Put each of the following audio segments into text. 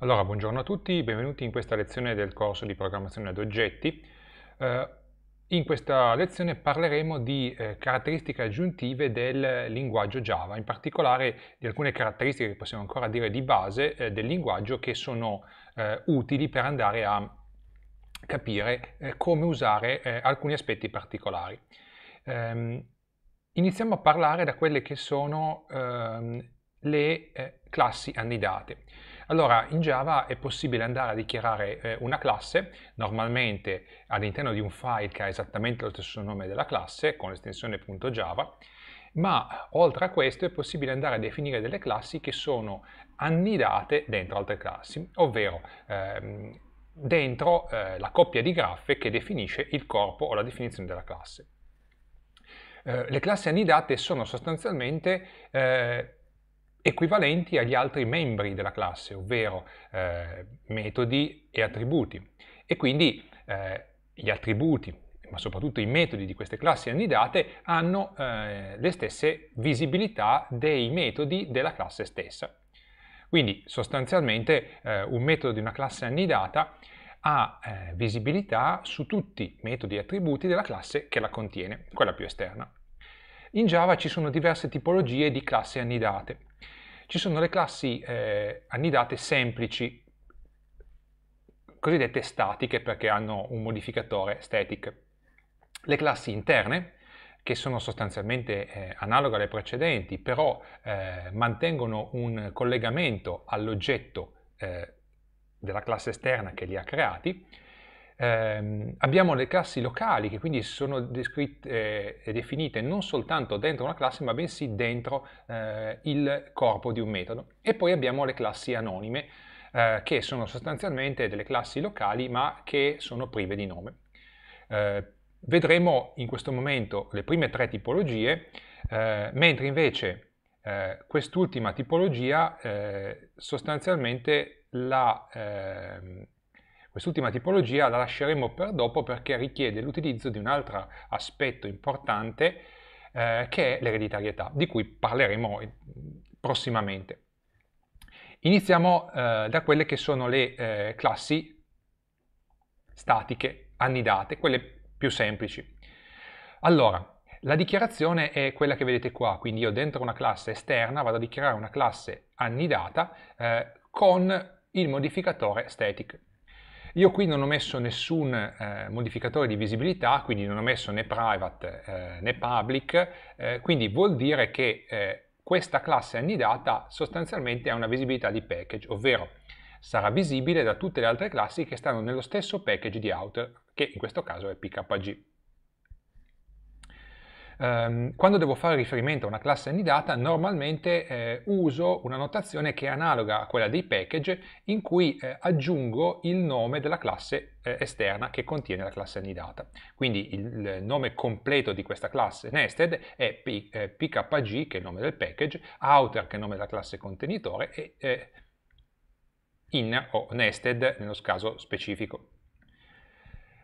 Allora, buongiorno a tutti, benvenuti in questa lezione del corso di programmazione ad oggetti. Eh, in questa lezione parleremo di eh, caratteristiche aggiuntive del linguaggio Java, in particolare di alcune caratteristiche che possiamo ancora dire di base eh, del linguaggio che sono eh, utili per andare a capire eh, come usare eh, alcuni aspetti particolari. Ehm, iniziamo a parlare da quelle che sono ehm, le classi annidate. Allora, in Java è possibile andare a dichiarare eh, una classe, normalmente all'interno di un file che ha esattamente lo stesso nome della classe, con l'estensione .java, ma oltre a questo è possibile andare a definire delle classi che sono annidate dentro altre classi, ovvero ehm, dentro eh, la coppia di graffe che definisce il corpo o la definizione della classe. Eh, le classi annidate sono sostanzialmente eh, equivalenti agli altri membri della classe, ovvero eh, metodi e attributi. E quindi eh, gli attributi, ma soprattutto i metodi di queste classi annidate, hanno eh, le stesse visibilità dei metodi della classe stessa. Quindi sostanzialmente eh, un metodo di una classe annidata ha eh, visibilità su tutti i metodi e attributi della classe che la contiene, quella più esterna. In Java ci sono diverse tipologie di classi annidate ci sono le classi eh, annidate semplici, cosiddette statiche perché hanno un modificatore static. Le classi interne, che sono sostanzialmente eh, analoghe alle precedenti, però eh, mantengono un collegamento all'oggetto eh, della classe esterna che li ha creati, eh, abbiamo le classi locali che quindi sono descritte eh, e eh, definite non soltanto dentro una classe ma bensì dentro eh, il corpo di un metodo e poi abbiamo le classi anonime eh, che sono sostanzialmente delle classi locali ma che sono prive di nome. Eh, vedremo in questo momento le prime tre tipologie mentre invece quest'ultima tipologia sostanzialmente la ehm, Quest'ultima tipologia la lasceremo per dopo perché richiede l'utilizzo di un altro aspetto importante eh, che è l'ereditarietà, di cui parleremo eh, prossimamente. Iniziamo eh, da quelle che sono le eh, classi statiche annidate, quelle più semplici. Allora, la dichiarazione è quella che vedete qua, quindi io dentro una classe esterna vado a dichiarare una classe annidata eh, con il modificatore static. Io qui non ho messo nessun eh, modificatore di visibilità, quindi non ho messo né private eh, né public, eh, quindi vuol dire che eh, questa classe annidata sostanzialmente ha una visibilità di package, ovvero sarà visibile da tutte le altre classi che stanno nello stesso package di outer, che in questo caso è PKG ehm, quando devo fare riferimento a una classe annidata normalmente eh, uso una notazione che è analoga a quella dei package in cui eh, aggiungo il nome della classe eh, esterna che contiene la classe annidata. Quindi il, nome completo di questa classe nested è P, eh, pkg che è il nome del package, outer che è il nome della classe contenitore e eh, inner o nested nello caso specifico.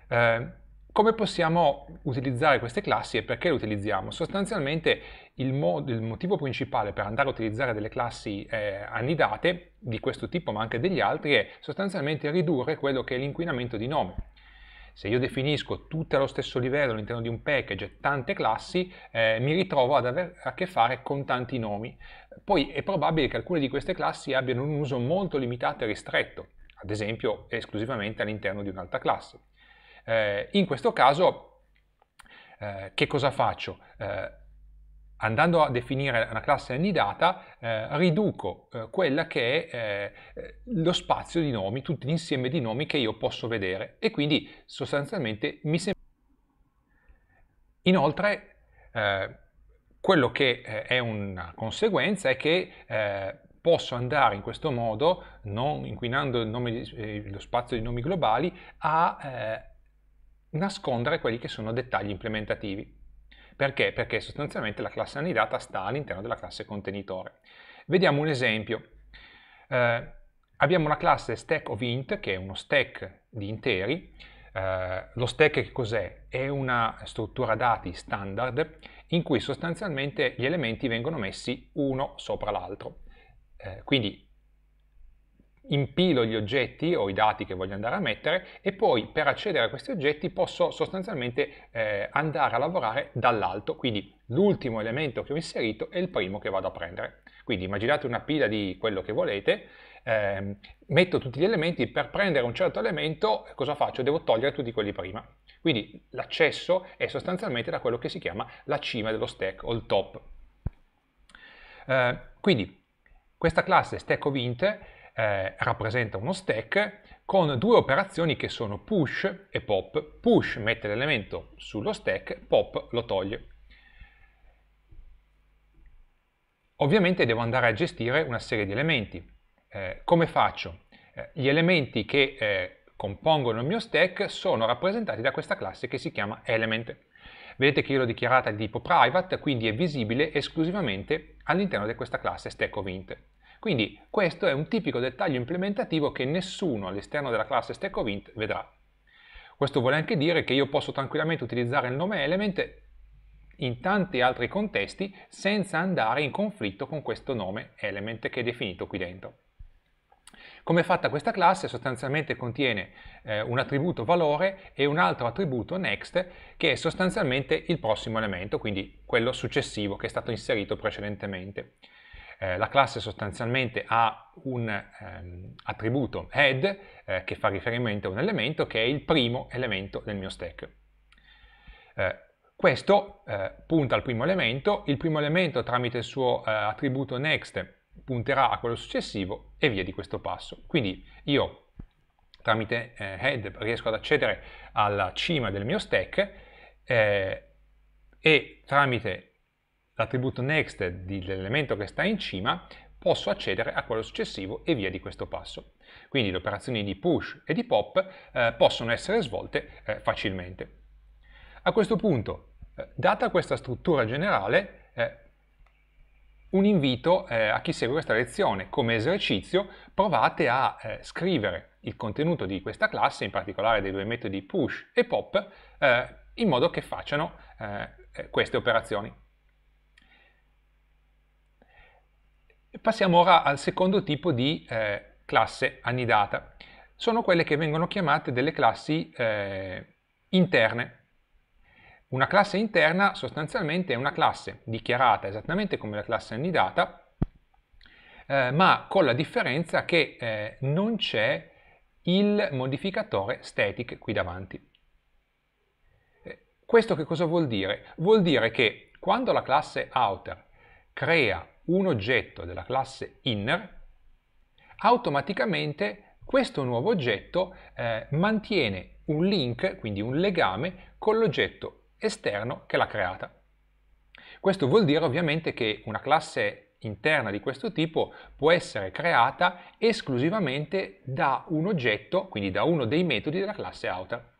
Eh, come possiamo utilizzare queste classi e perché le utilizziamo? Sostanzialmente il, mo il motivo principale per andare a utilizzare delle classi eh, annidate di questo tipo ma anche degli altri è sostanzialmente ridurre quello che è l'inquinamento di nome. Se io definisco tutte allo stesso livello all'interno di un package tante classi, eh, mi ritrovo ad avere a che fare con tanti nomi. Poi è probabile che alcune di queste classi abbiano un uso molto limitato e ristretto, ad esempio esclusivamente all'interno di un'altra classe. Eh, in questo caso, eh, che cosa faccio? Eh, andando a definire una classe annidata, eh, riduco eh, quella che è eh, lo spazio di nomi, tutto l'insieme di nomi che io posso vedere e quindi sostanzialmente mi sembra... Inoltre, eh, quello che eh, è una conseguenza è che eh, posso andare in questo modo, non inquinando nome, lo spazio di nomi globali, a nascondere quelli che sono dettagli implementativi. Perché? Perché sostanzialmente la classe anidata sta all'interno della classe contenitore. Vediamo un esempio. Eh, abbiamo la classe stack of int, che è uno stack di interi. Eh, lo stack che cos'è? È una struttura dati standard in cui sostanzialmente gli elementi vengono messi uno sopra l'altro. Eh, quindi impilo gli oggetti o i dati che voglio andare a mettere e poi per accedere a questi oggetti posso sostanzialmente eh, andare a lavorare dall'alto, quindi l'ultimo elemento che ho inserito è il primo che vado a prendere. Quindi immaginate una pila di quello che volete, eh, metto tutti gli elementi, per prendere un certo elemento eh, cosa faccio? Devo togliere tutti quelli prima. Quindi l'accesso è sostanzialmente da quello che si chiama la cima dello stack o il top. Eh, quindi questa classe stack of int eh, rappresenta uno stack con due operazioni che sono push e pop. Push mette l'elemento sullo stack, pop lo toglie. Ovviamente devo andare a gestire una serie di elementi. Eh, come faccio? Eh, gli elementi che eh, compongono il mio stack sono rappresentati da questa classe che si chiama element. Vedete che io l'ho dichiarata di tipo private, quindi è visibile esclusivamente all'interno di questa classe stack of int. Quindi questo è un tipico dettaglio implementativo che nessuno all'esterno della classe StackOvint vedrà. Questo vuole anche dire che io posso tranquillamente utilizzare il nome element in tanti altri contesti senza andare in conflitto con questo nome element che è definito qui dentro. Come è fatta questa classe? Sostanzialmente contiene eh, un attributo valore e un altro attributo next che è sostanzialmente il prossimo elemento, quindi quello successivo che è stato inserito precedentemente eh, la classe sostanzialmente ha un ehm, attributo head eh, che fa riferimento a un elemento che è il primo elemento del mio stack. Eh, questo eh, punta al primo elemento, il primo elemento tramite il suo eh, attributo next punterà a quello successivo e via di questo passo. Quindi io tramite eh, head riesco ad accedere alla cima del mio stack e tramite l'attributo next dell'elemento che sta in cima, posso accedere a quello successivo e via di questo passo. Quindi le operazioni di push e di pop eh, possono essere svolte eh, facilmente. A questo punto, eh, data questa struttura generale, eh, un invito eh, a chi segue questa lezione. Come esercizio provate a scrivere il contenuto di questa classe, in particolare dei due metodi push e pop, in modo che facciano queste operazioni. passiamo ora al secondo tipo di eh, classe annidata. Sono quelle che vengono chiamate delle classi eh, interne. Una classe interna sostanzialmente è una classe dichiarata esattamente come la classe annidata, eh, ma con la differenza che eh, non c'è il modificatore static qui davanti. Eh, questo che cosa vuol dire? Vuol dire che quando la classe outer crea un oggetto della classe inner, automaticamente questo nuovo oggetto eh, mantiene un link, quindi un legame, con l'oggetto esterno che l'ha creata. Questo vuol dire ovviamente che una classe interna di questo tipo può essere creata esclusivamente da un oggetto, quindi da uno dei metodi della classe outer,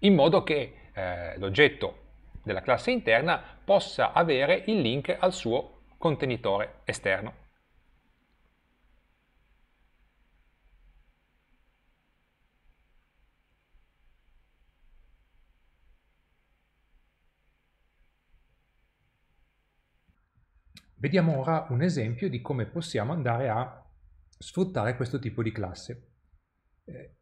in modo che eh, l'oggetto della classe interna possa avere il link al suo contenitore esterno. Vediamo ora un esempio di come possiamo andare a sfruttare questo tipo di classe. Eh,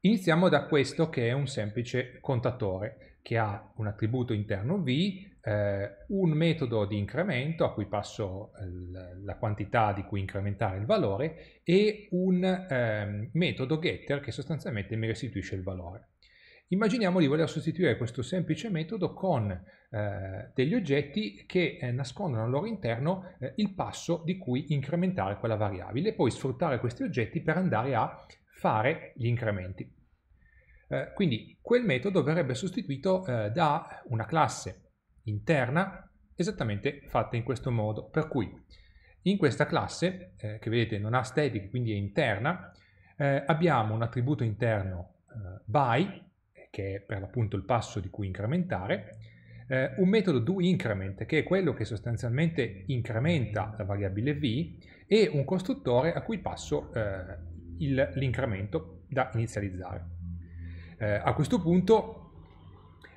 iniziamo da questo che è un semplice contatore che ha un attributo interno v eh, un metodo di incremento a cui passo eh, l- la quantità di cui incrementare il valore e un ehm, metodo getter che sostanzialmente mi restituisce il valore. Immaginiamo di voler sostituire questo semplice metodo con eh, degli oggetti che eh, nascondono al loro interno eh, il passo di cui incrementare quella variabile e poi sfruttare questi oggetti per andare a fare gli incrementi. Eh, quindi quel metodo verrebbe sostituito eh, da una classe interna esattamente fatta in questo modo, per cui in questa classe, eh, che vedete non ha static, quindi è interna, eh, abbiamo un attributo interno eh, by, che è per l'appunto il passo di cui incrementare, eh, un metodo doIncrement, che è quello che sostanzialmente incrementa la variabile v, e un costruttore a cui passo eh, l'incremento da inizializzare. Eh, a questo punto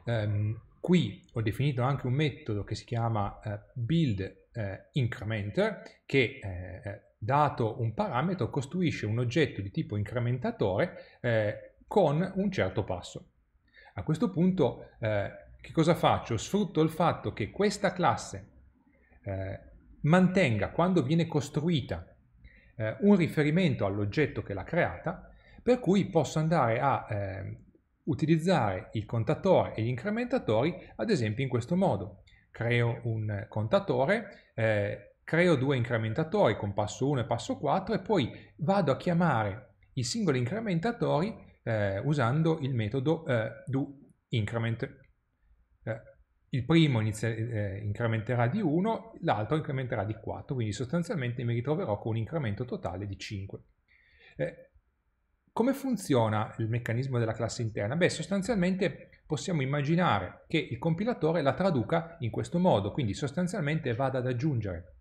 ehm, Qui ho definito anche un metodo che si chiama eh, build eh, increment che eh, eh, dato un parametro costruisce un oggetto di tipo incrementatore eh, con un certo passo. A questo punto eh, che cosa faccio? Sfrutto il fatto che questa classe eh, mantenga quando viene costruita un riferimento all'oggetto che l'ha creata per cui posso andare a eh, utilizzare il contatore e gli incrementatori ad esempio in questo modo. Creo un contatore, eh, creo due incrementatori con passo 1 e passo 4 e poi vado a chiamare i singoli incrementatori eh, usando il metodo eh, do increment. Eh, il primo inizia, eh, incrementerà di 1, l'altro incrementerà di 4, quindi sostanzialmente mi ritroverò con un incremento totale di 5. Come funziona il meccanismo della classe interna? Beh, sostanzialmente possiamo immaginare che il compilatore la traduca in questo modo, quindi sostanzialmente vada ad aggiungere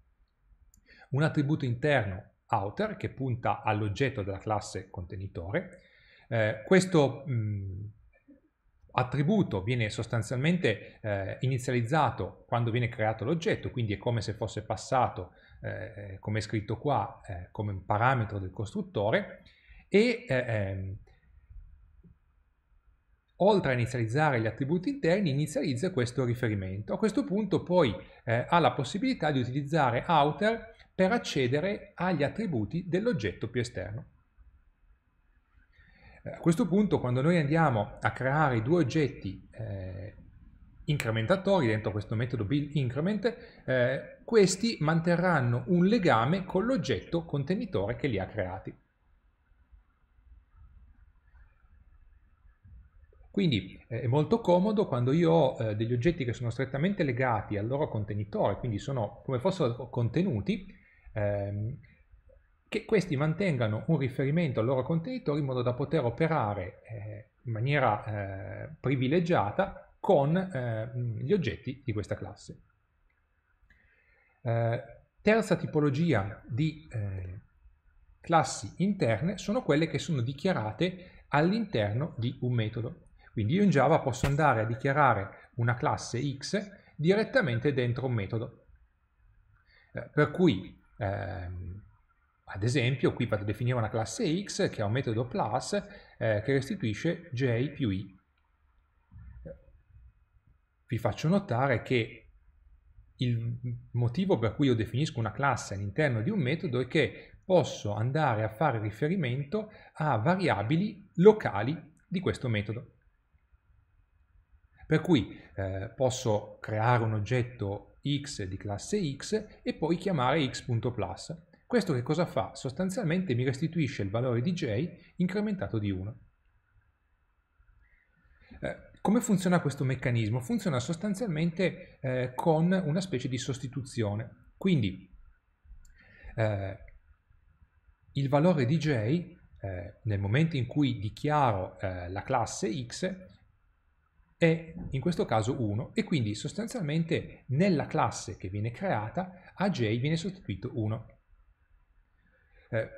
un attributo interno outer che punta all'oggetto della classe contenitore. Eh, questo mh, mm, attributo viene sostanzialmente eh, inizializzato quando viene creato l'oggetto, quindi è come se fosse passato, eh, come è scritto qua, eh, come un parametro del costruttore, e eh, ehm, oltre a inizializzare gli attributi interni, inizializza questo riferimento. A questo punto poi eh, ha la possibilità di utilizzare outer per accedere agli attributi dell'oggetto più esterno. Eh, a questo punto, quando noi andiamo a creare i due oggetti eh, incrementatori dentro questo metodo build increment, eh, questi manterranno un legame con l'oggetto contenitore che li ha creati. Quindi eh, è molto comodo quando io ho eh, degli oggetti che sono strettamente legati al loro contenitore, quindi sono come fossero contenuti, ehm, che questi mantengano un riferimento al loro contenitore in modo da poter operare eh, in maniera eh, privilegiata con eh, gli oggetti di questa classe. Eh, terza tipologia di classi interne sono quelle che sono dichiarate all'interno di un metodo. Quindi io in Java posso andare a dichiarare una classe X direttamente dentro un metodo. Eh, per cui, ehm, ad esempio, qui vado a definire una classe X che ha un metodo plus eh, che restituisce j più i. Vi faccio notare che il motivo per cui io definisco una classe all'interno di un metodo è che posso andare a fare riferimento a variabili locali di questo metodo. Per cui eh, posso creare un oggetto x di classe x e poi chiamare x.plus. Questo che cosa fa? Sostanzialmente mi restituisce il valore di j incrementato di 1. Eh, come funziona questo meccanismo? Funziona sostanzialmente eh, con una specie di sostituzione. Quindi eh, il valore di j eh, nel momento in cui dichiaro eh, la classe x è in questo caso 1 e quindi sostanzialmente nella classe che viene creata a j viene sostituito 1. Eh,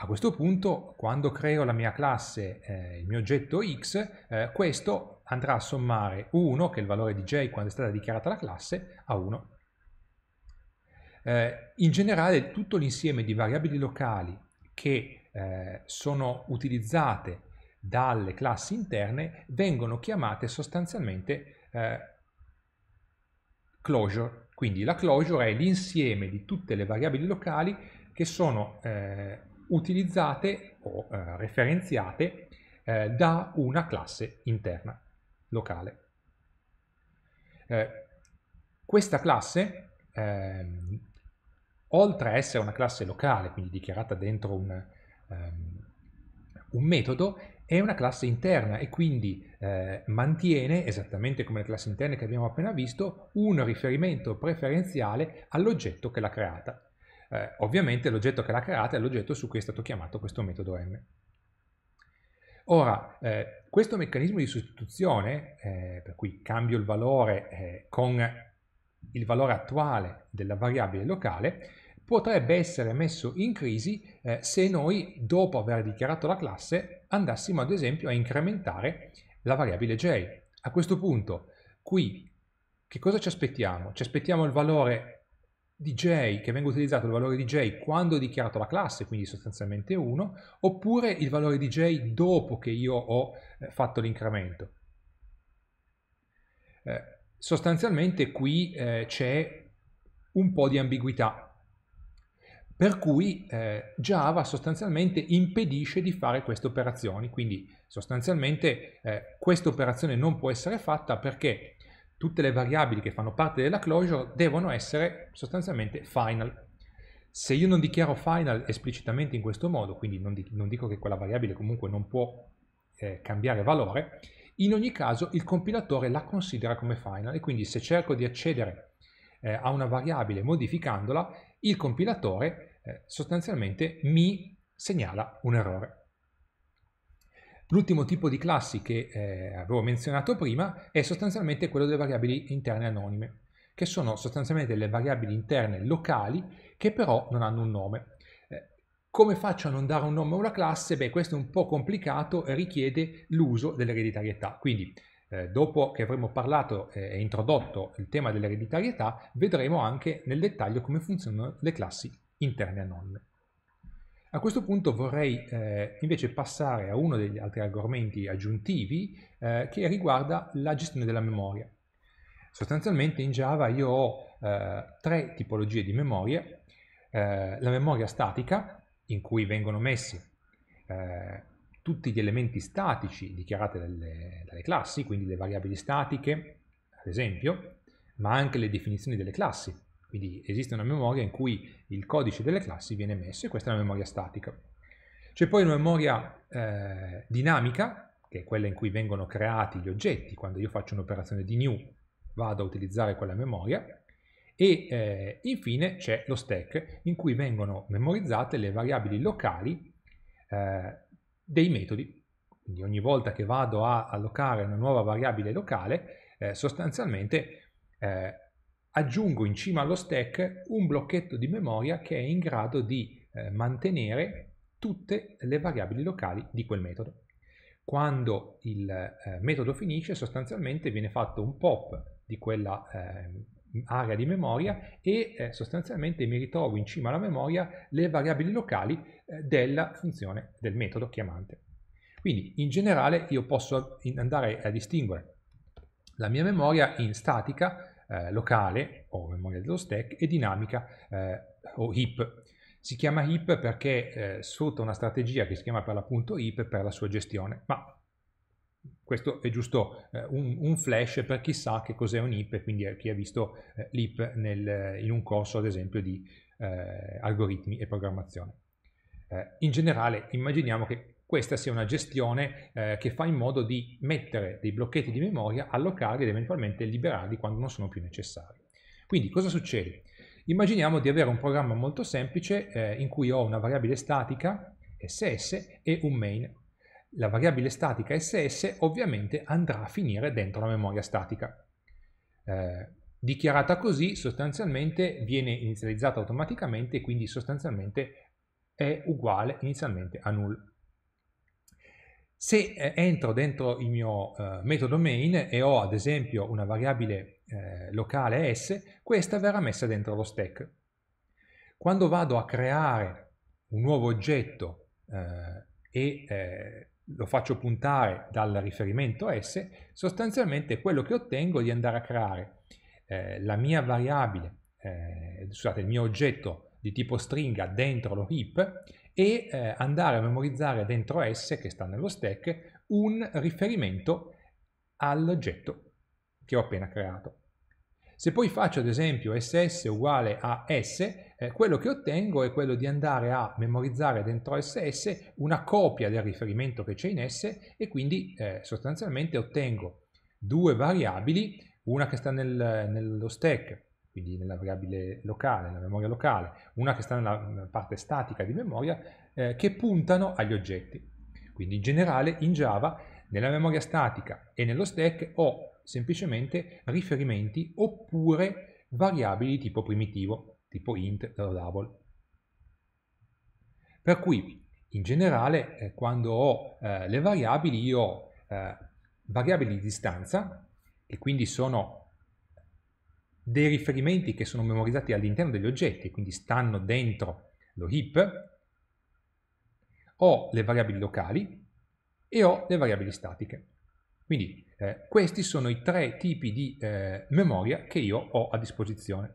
a questo punto, quando creo la mia classe, eh, il mio oggetto x, eh, questo andrà a sommare 1, che è il valore di j quando è stata dichiarata la classe, a 1. Eh, in generale, tutto l'insieme di variabili locali che eh, sono utilizzate dalle classi interne vengono chiamate sostanzialmente eh, closure. Quindi la closure è l'insieme di tutte le variabili locali che sono eh, utilizzate o eh, referenziate eh, da una classe interna locale. Eh, questa classe, ehm, oltre a essere una classe locale, quindi dichiarata dentro un, um, un metodo, è una classe interna e quindi eh, mantiene, esattamente come le classi interne che abbiamo appena visto, un riferimento preferenziale all'oggetto che l'ha creata. Eh, ovviamente l'oggetto che l'ha creata è l'oggetto su cui è stato chiamato questo metodo m. Ora, eh, questo meccanismo di sostituzione, eh, per cui cambio il valore eh, con il valore attuale della variabile locale, potrebbe essere messo in crisi eh, se noi, dopo aver dichiarato la classe, andassimo ad esempio a incrementare la variabile j. A questo punto qui che cosa ci aspettiamo? Ci aspettiamo il valore di j, che venga utilizzato il valore di j quando ho dichiarato la classe, quindi sostanzialmente 1, oppure il valore di j dopo che io ho eh, fatto l'incremento. Eh, sostanzialmente qui eh, c'è un po' di ambiguità, per cui eh, Java sostanzialmente impedisce di fare queste operazioni, quindi sostanzialmente eh, questa operazione non può essere fatta perché tutte le variabili che fanno parte della closure devono essere sostanzialmente final. Se io non dichiaro final esplicitamente in questo modo, quindi non, di non dico che quella variabile comunque non può eh, cambiare valore, in ogni caso il compilatore la considera come final e quindi se cerco di accedere eh, a una variabile modificandola, il compilatore eh, sostanzialmente mi segnala un errore. L'ultimo tipo di classi che eh, avevo menzionato prima è sostanzialmente quello delle variabili interne anonime, che sono sostanzialmente delle variabili interne locali che però non hanno un nome. Eh, come faccio a non dare un nome a una classe? Beh, questo è un po' complicato e richiede l'uso dell'ereditarietà. Quindi, eh, dopo che avremo parlato eh, e introdotto il tema dell'ereditarietà, vedremo anche nel dettaglio come funzionano le classi interne nonne. A questo punto vorrei eh, invece passare a uno degli altri argomenti aggiuntivi eh, che riguarda la gestione della memoria. Sostanzialmente in Java io ho eh, tre tipologie di memoria, eh, la memoria statica in cui vengono messi eh, tutti gli elementi statici dichiarati dalle, dalle classi, quindi le variabili statiche ad esempio, ma anche le definizioni delle classi, quindi esiste una memoria in cui il codice delle classi viene messo e questa è una memoria statica. C'è poi una memoria eh, dinamica, che è quella in cui vengono creati gli oggetti. Quando io faccio un'operazione di new vado a utilizzare quella memoria. E eh, infine c'è lo stack, in cui vengono memorizzate le variabili locali eh, dei metodi. Quindi ogni volta che vado a allocare una nuova variabile locale, eh, sostanzialmente eh, aggiungo in cima allo stack un blocchetto di memoria che è in grado di eh, mantenere tutte le variabili locali di quel metodo. Quando il eh, metodo finisce sostanzialmente viene fatto un pop di quella eh, area di memoria e eh, sostanzialmente mi ritrovo in cima alla memoria le variabili locali eh, della funzione del metodo chiamante. Quindi in generale io posso andare a distinguere la mia memoria in statica eh, locale o memoria dello stack e dinamica eh, o heap. Si chiama heap perché eh, sfrutta una strategia che si chiama per l'appunto heap per la sua gestione, ma questo è giusto eh, un, un, flash per chi sa che cos'è un heap, quindi eh, chi ha visto eh, l'heap in un corso ad esempio di algoritmi e programmazione. in generale immaginiamo che questa sia una gestione eh, che fa in modo di mettere dei blocchetti di memoria, allocarli ed eventualmente liberarli quando non sono più necessari. Quindi cosa succede? Immaginiamo di avere un programma molto semplice eh, in cui ho una variabile statica ss e un main. La variabile statica ss ovviamente andrà a finire dentro la memoria statica. Eh, dichiarata così sostanzialmente viene inizializzata automaticamente e quindi sostanzialmente è uguale inizialmente a null. Se eh, entro dentro il mio eh, metodo main e ho ad esempio una variabile eh, locale s, questa verrà messa dentro lo stack. Quando vado a creare un nuovo oggetto eh, e eh, lo faccio puntare dal riferimento s, sostanzialmente quello che ottengo è di andare a creare eh, la mia variabile, scusate, il mio oggetto di tipo stringa dentro lo heap e eh, andare a memorizzare dentro S, che sta nello stack, un riferimento all'oggetto che ho appena creato. Se poi faccio ad esempio ss uguale a s, eh, quello che ottengo è quello di andare a memorizzare dentro ss una copia del riferimento che c'è in s e quindi eh, sostanzialmente ottengo due variabili, una che sta nel, nello stack quindi nella variabile locale, nella memoria locale, una che sta nella parte statica di memoria, eh, che puntano agli oggetti. Quindi in generale in Java, nella memoria statica e nello stack ho semplicemente riferimenti oppure variabili di tipo primitivo, tipo int o double. Per cui in generale eh, quando ho eh, le variabili io ho eh, variabili di distanza che quindi sono dei riferimenti che sono memorizzati all'interno degli oggetti, quindi stanno dentro lo heap, ho le variabili locali e ho le variabili statiche. Quindi eh, questi sono i tre tipi di eh, memoria che io ho a disposizione.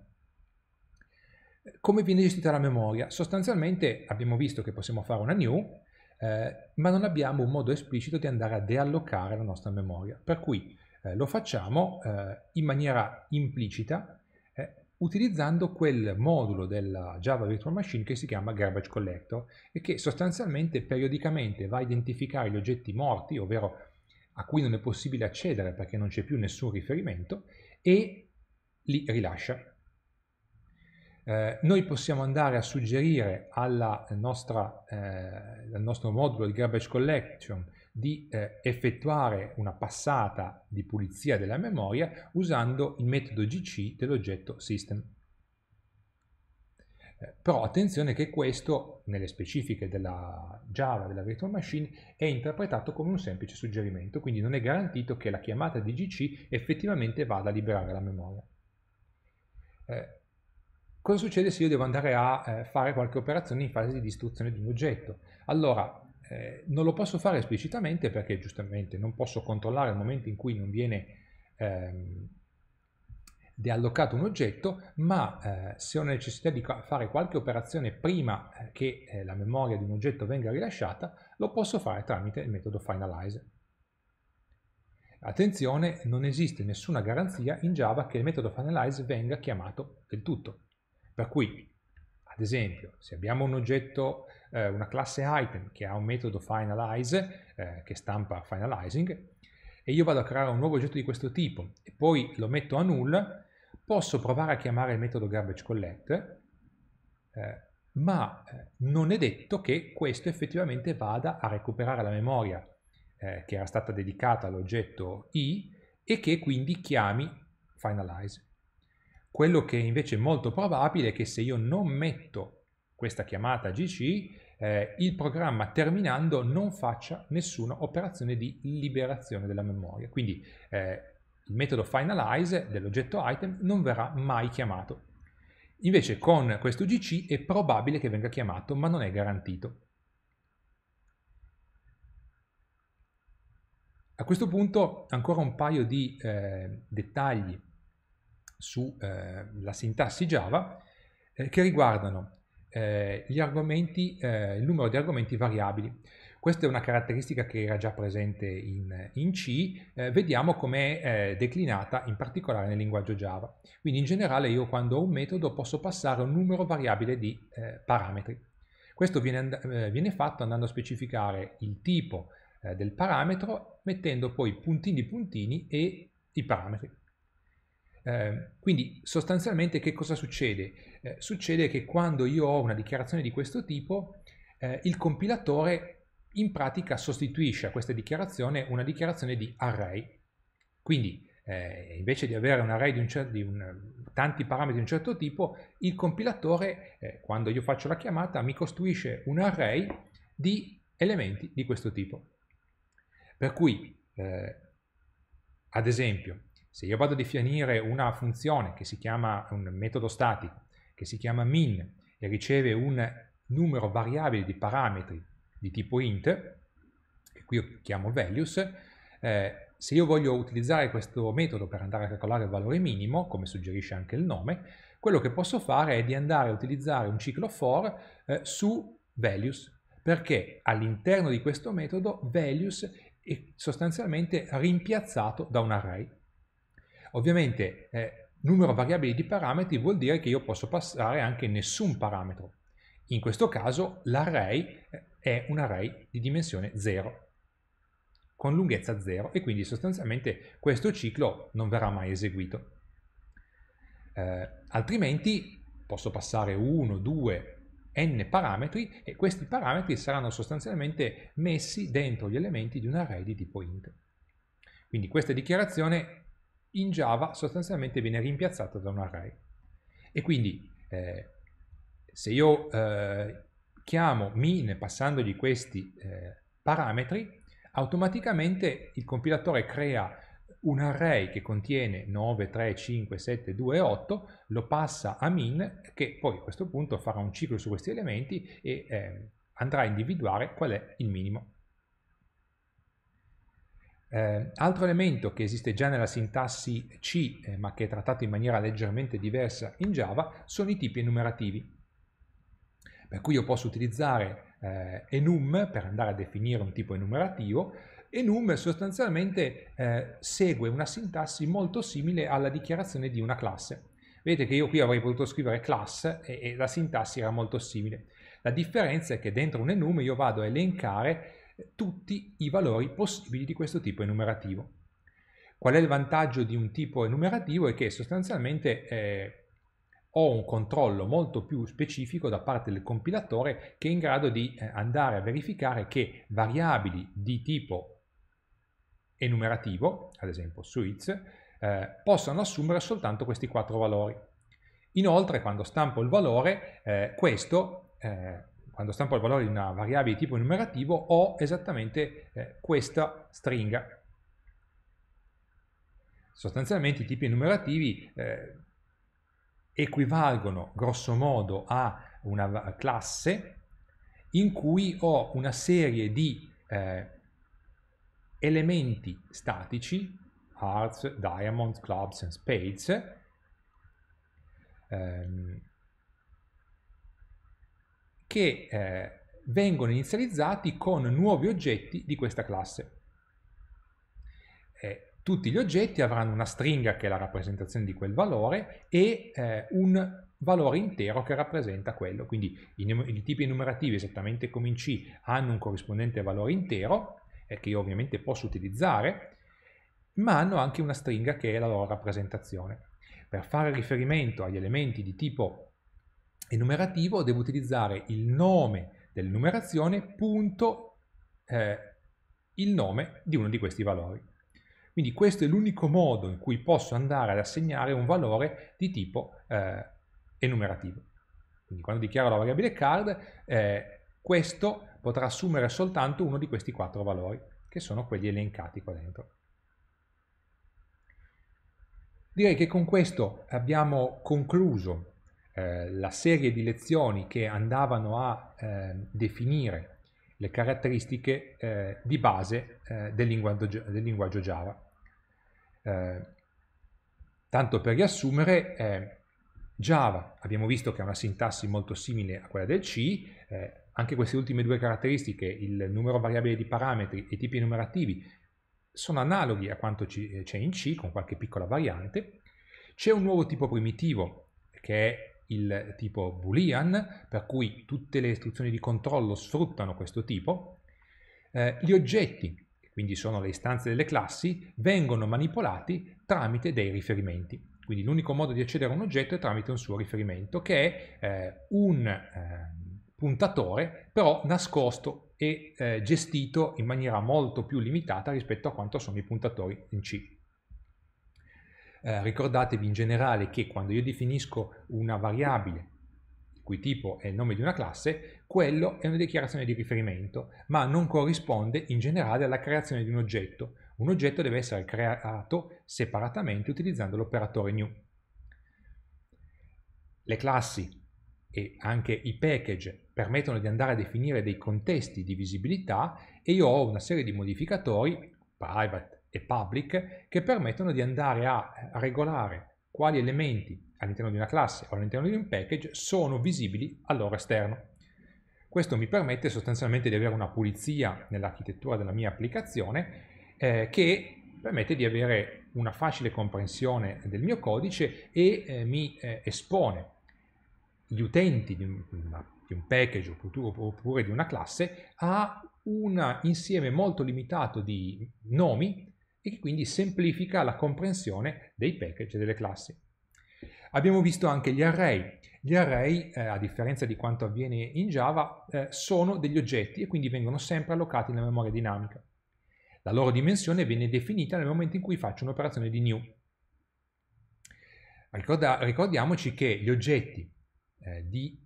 Come viene gestita la memoria? Sostanzialmente abbiamo visto che possiamo fare una new, eh, ma non abbiamo un modo esplicito di andare a deallocare la nostra memoria. Per cui eh, lo facciamo eh, in maniera implicita eh, utilizzando quel modulo della Java Virtual Machine che si chiama Garbage Collector e che sostanzialmente periodicamente va a identificare gli oggetti morti, ovvero a cui non è possibile accedere perché non c'è più nessun riferimento, e li rilascia. Eh, noi possiamo andare a suggerire alla nostra, eh, al nostro modulo di garbage collection di eh, effettuare una passata di pulizia della memoria usando il metodo GC dell'oggetto system. Eh, però attenzione che questo, nelle specifiche della Java, della virtual machine, è interpretato come un semplice suggerimento, quindi non è garantito che la chiamata di GC effettivamente vada a liberare la memoria. Eh, cosa succede se io devo andare a eh, fare qualche operazione in fase di distruzione di un oggetto? Allora, eh, non lo posso fare esplicitamente perché giustamente non posso controllare il momento in cui non viene ehm, deallocato un oggetto, ma eh, se ho necessità di fare qualche operazione prima eh, che eh, la memoria di un oggetto venga rilasciata, lo posso fare tramite il metodo finalize. Attenzione, non esiste nessuna garanzia in Java che il metodo finalize venga chiamato del tutto. Per cui ad esempio, se abbiamo un oggetto, eh, una classe item che ha un metodo finalize, eh, che stampa finalizing, e io vado a creare un nuovo oggetto di questo tipo e poi lo metto a null, posso provare a chiamare il metodo garbage collect, eh, ma eh, non è detto che questo effettivamente vada a recuperare la memoria eh, che era stata dedicata all'oggetto i e che quindi chiami finalize. Quello che invece è molto probabile è che se io non metto questa chiamata GC, eh, il programma terminando non faccia nessuna operazione di liberazione della memoria. Quindi eh, il metodo finalize dell'oggetto item non verrà mai chiamato. Invece con questo GC è probabile che venga chiamato, ma non è garantito. A questo punto ancora un paio di eh, dettagli sulla eh, sintassi Java eh, che riguardano eh, argomenti, il numero di argomenti variabili. Questa è una caratteristica che era già presente in, in C, eh, vediamo com'è eh, declinata in particolare nel linguaggio Java. Quindi in generale io quando ho un metodo posso passare un numero variabile di eh, parametri. Questo viene, viene, fatto andando a specificare il tipo del parametro mettendo poi puntini puntini e i parametri. Ehm, quindi sostanzialmente che cosa succede? Eh, succede che quando io ho una dichiarazione di questo tipo, eh, il compilatore in pratica sostituisce a questa dichiarazione una dichiarazione di array. Quindi eh, invece di avere un array di, un di un, tanti parametri di un certo tipo, il compilatore, eh, quando io faccio la chiamata, mi costruisce un array di elementi di questo tipo. Per cui, eh, ad esempio, se io vado a definire una funzione che si chiama un metodo statico, che si chiama min e riceve un numero variabile di parametri di tipo int, che qui io chiamo values, eh, se io voglio utilizzare questo metodo per andare a calcolare il valore minimo, come suggerisce anche il nome, quello che posso fare è di andare a utilizzare un ciclo for eh, su values, perché all'interno di questo metodo values è sostanzialmente rimpiazzato da un array. Ovviamente eh, numero variabile di parametri vuol dire che io posso passare anche nessun parametro. In questo caso l'array eh, è un array di dimensione 0, con lunghezza 0 e quindi sostanzialmente questo ciclo non verrà mai eseguito. Eh, altrimenti posso passare 1, 2, n parametri e questi parametri saranno sostanzialmente messi dentro gli elementi di un array di tipo int. Quindi questa dichiarazione in Java sostanzialmente viene rimpiazzata da un array. E quindi eh, se io eh, chiamo min passandogli questi eh, parametri, automaticamente il compilatore crea un array che contiene 9, 3, 5, 7, 2, 8, lo passa a min che poi a questo punto farà un ciclo su questi elementi e eh, andrà a individuare qual è il minimo eh, altro elemento che esiste già nella sintassi C, eh, ma che è trattato in maniera leggermente diversa in Java, sono i tipi enumerativi. Per cui io posso utilizzare eh, enum per andare a definire un tipo enumerativo. Enum sostanzialmente eh, segue una sintassi molto simile alla dichiarazione di una classe. Vedete che io qui avrei potuto scrivere class e, e la sintassi era molto simile. La differenza è che dentro un enum io vado a elencare tutti i valori possibili di questo tipo enumerativo. Qual è il vantaggio di un tipo enumerativo? È che sostanzialmente eh, ho un controllo molto più specifico da parte del compilatore che è in grado di eh, andare a verificare che variabili di tipo enumerativo, ad esempio suites, eh, possano assumere soltanto questi quattro valori. Inoltre, quando stampo il valore, eh, questo eh, quando stampo il valore di una variabile di tipo numerativo, ho esattamente eh, questa stringa. Sostanzialmente i tipi numerativi eh, equivalgono grossomodo a una classe in cui ho una serie di eh, elementi statici, hearts, diamonds, clubs and spades, ehm, che eh, vengono inizializzati con nuovi oggetti di questa classe. Eh, tutti gli oggetti avranno una stringa che è la rappresentazione di quel valore e eh, un valore intero che rappresenta quello. Quindi i, i, tipi enumerativi, esattamente come in C, hanno un corrispondente valore intero, eh, che io ovviamente posso utilizzare, ma hanno anche una stringa che è la loro rappresentazione. Per fare riferimento agli elementi di tipo e numerativo devo utilizzare il nome del numerazione punto eh, il nome di uno di questi valori. Quindi questo è l'unico modo in cui posso andare ad assegnare un valore di tipo eh, enumerativo. Quindi quando dichiaro la variabile card, eh, questo potrà assumere soltanto uno di questi quattro valori, che sono quelli elencati qua dentro. Direi che con questo abbiamo concluso eh, la serie di lezioni che andavano a eh, definire le caratteristiche eh, di base eh, del linguaggio, del, linguaggio, Java. Eh, tanto per riassumere, Java abbiamo visto che ha una sintassi molto simile a quella del C, anche queste ultime due caratteristiche, il numero variabile di parametri e i tipi numerativi, sono analoghi a quanto c'è in C, con qualche piccola variante. C'è un nuovo tipo primitivo che è il tipo boolean, per cui tutte le istruzioni di controllo sfruttano questo tipo. Eh, gli oggetti, quindi sono le istanze delle classi, vengono manipolati tramite dei riferimenti. Quindi l'unico modo di accedere a un oggetto è tramite un suo riferimento, che è eh, un eh, puntatore, però nascosto e eh, gestito in maniera molto più limitata rispetto a quanto sono i puntatori in C eh, ricordatevi in generale che quando io definisco una variabile il cui tipo è il nome di una classe, quello è una dichiarazione di riferimento, ma non corrisponde in generale alla creazione di un oggetto. Un oggetto deve essere creato separatamente utilizzando l'operatore new. Le classi e anche i package permettono di andare a definire dei contesti di visibilità e io ho una serie di modificatori, private, e public che permettono di andare a eh, regolare quali elementi all'interno di una classe o all'interno di un package sono visibili al loro esterno. Questo mi permette sostanzialmente di avere una pulizia nell'architettura della mia applicazione eh, che permette di avere una facile comprensione del mio codice e eh, mi eh, espone gli utenti di un, di un package oppure di una classe a un insieme molto limitato di nomi e che quindi semplifica la comprensione dei package e delle classi. Abbiamo visto anche gli array. Gli array, eh, a differenza di quanto avviene in Java, eh, sono degli oggetti e quindi vengono sempre allocati nella memoria dinamica. La loro dimensione viene definita nel momento in cui faccio un'operazione di new. Ricorda, ricordiamoci che gli oggetti eh, di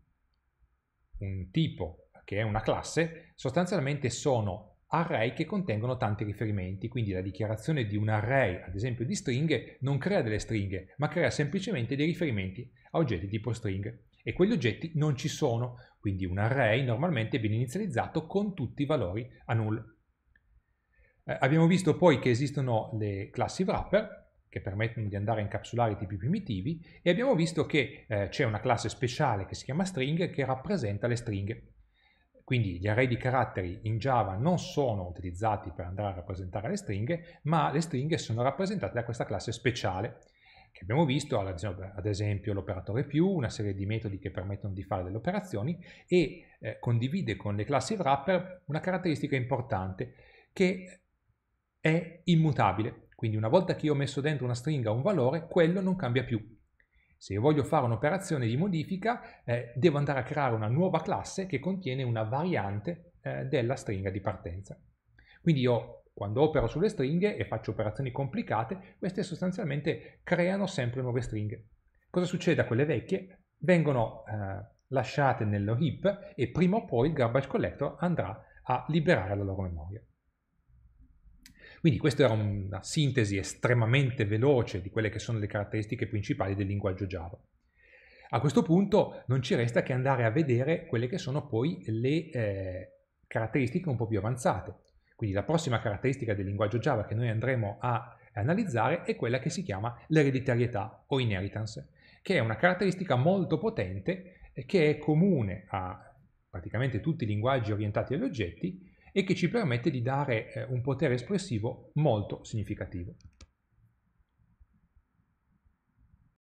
un tipo che è una classe sostanzialmente sono array che contengono tanti riferimenti, quindi la dichiarazione di un array, ad esempio di stringhe, non crea delle stringhe, ma crea semplicemente dei riferimenti a oggetti tipo string. E quegli oggetti non ci sono, quindi un array normalmente viene inizializzato con tutti i valori a null. Eh, abbiamo visto poi che esistono le classi wrapper, che permettono di andare a incapsulare i tipi primitivi, e abbiamo visto che eh, c'è una classe speciale che si chiama string che rappresenta le stringhe. Quindi gli array di caratteri in Java non sono utilizzati per andare a rappresentare le stringhe, ma le stringhe sono rappresentate da questa classe speciale che abbiamo visto, ad esempio l'operatore più, una serie di metodi che permettono di fare delle operazioni e eh, condivide con le classi wrapper una caratteristica importante che è immutabile. Quindi una volta che io ho messo dentro una stringa un valore, quello non cambia più, se io voglio fare un'operazione di modifica, eh, devo andare a creare una nuova classe che contiene una variante eh, della stringa di partenza. Quindi io, quando opero sulle stringhe e faccio operazioni complicate, queste sostanzialmente creano sempre nuove stringhe. Cosa succede a quelle vecchie? Vengono eh, lasciate nello heap e prima o poi il garbage collector andrà a liberare la loro memoria. Quindi questa era una sintesi estremamente veloce di quelle che sono le caratteristiche principali del linguaggio Java. A questo punto non ci resta che andare a vedere quelle che sono poi le eh, caratteristiche un po' più avanzate. Quindi la prossima caratteristica del linguaggio Java che noi andremo a analizzare è quella che si chiama l'ereditarietà o inheritance, che è una caratteristica molto potente che è comune a praticamente tutti i linguaggi orientati agli oggetti e che ci permette di dare eh, un potere espressivo molto significativo.